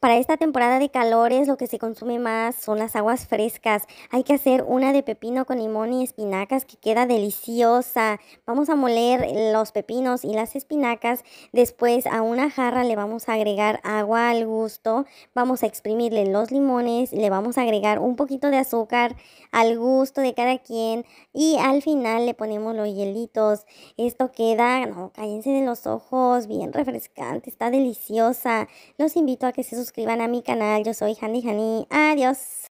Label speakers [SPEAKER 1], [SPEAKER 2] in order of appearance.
[SPEAKER 1] Para esta temporada de calores lo que se consume más son las aguas frescas. Hay que hacer una de pepino con limón y espinacas que queda deliciosa. Vamos a moler los pepinos y las espinacas. Después a una jarra le vamos a agregar agua al gusto. Vamos a exprimirle los limones. Le vamos a agregar un poquito de azúcar al gusto de cada quien. Y al final le ponemos los hielitos. Esto queda, no, cállense de los ojos, bien refrescante. Está deliciosa. Los invito a que se suscriban suscriban a mi canal. Yo soy Handy Hani. Adiós.